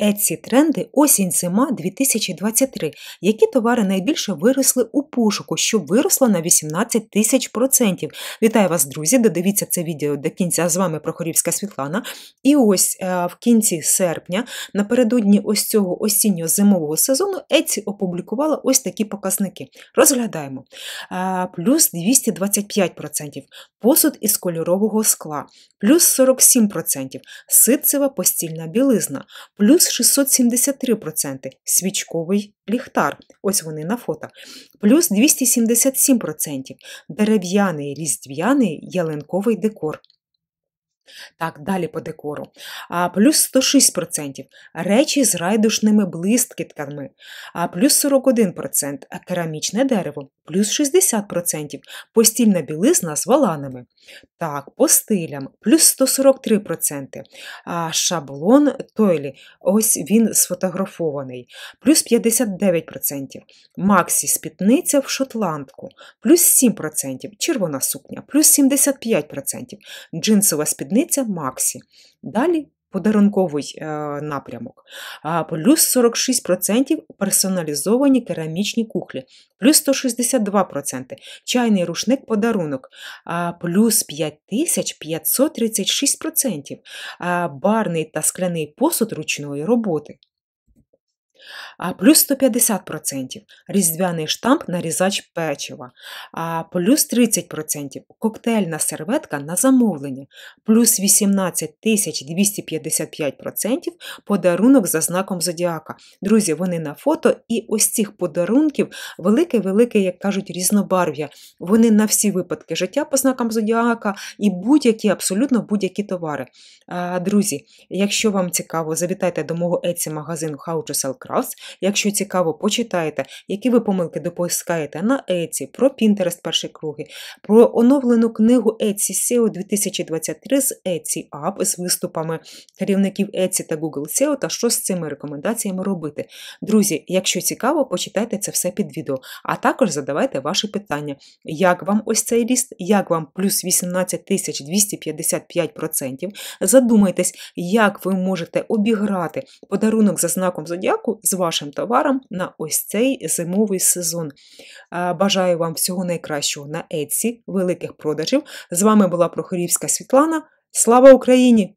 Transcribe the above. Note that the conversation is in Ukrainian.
Еці тренди осінь зима 2023. Які товари найбільше виросли у пошуку, що виросло на 18 тисяч процентів. Вітаю вас, друзі! Додивіться це відео до кінця. З вами Прохорівська Світлана. І ось е, в кінці серпня, напередодні ось цього осінньо-зимового сезону, Еці опублікувала ось такі показники. Розглядаємо: е, плюс 225%, посуд із кольорового скла, плюс 47%, ситцева постільна білизна. плюс плюс 673%, свічковий ліхтар, ось вони на фото, плюс 277%, дерев'яний різдв'яний ялинковий декор, так, далі по декору. А, Плюс 106%. Речі з райдушними блискітками, а, плюс 41%, керамічне дерево, плюс 60%, постільна білизна з валанами. Так, по стилям, плюс 143%. А, Шаблон Тойлі, ось він сфотографований, плюс 59%. Максі спітниця в шотландку, плюс 7%, червона сукня, плюс 75%, джинсова спідниця одиниця Максі. Далі подарунковий е, напрямок. Плюс 46% персоналізовані керамічні кухлі, плюс 162%, чайний рушник подарунок, плюс 5536%, барний та скляний посуд ручної роботи а плюс 150%, різдвяний штамп нарізач печива, а плюс 30%, коктейльна серветка на замовлення, плюс 18 255% подарунок за знаком Зодіака. Друзі, вони на фото і ось цих подарунків велике-велике, як кажуть, різнобарв'я. Вони на всі випадки життя по знакам Зодіака і будь-які, абсолютно будь-які товари. Друзі, якщо вам цікаво, завітайте до мого Etsy магазину How to Sell Crafts. Якщо цікаво, почитайте, які ви помилки допускаєте на Еці, про Пінтерест перші круги, про оновлену книгу Еці SEO 2023 з Еці Ап з виступами керівників Еці та Google SEO та що з цими рекомендаціями робити. Друзі, якщо цікаво, почитайте це все під відео, а також задавайте ваші питання. Як вам ось цей ріст, як вам плюс 18 255%? Задумайтесь, як ви можете обіграти подарунок за знаком зодіаку з вашим вашим товарам на ось цей зимовий сезон. Бажаю вам всього найкращого на Etsy, великих продажів. З вами була Прохорівська Світлана. Слава Україні!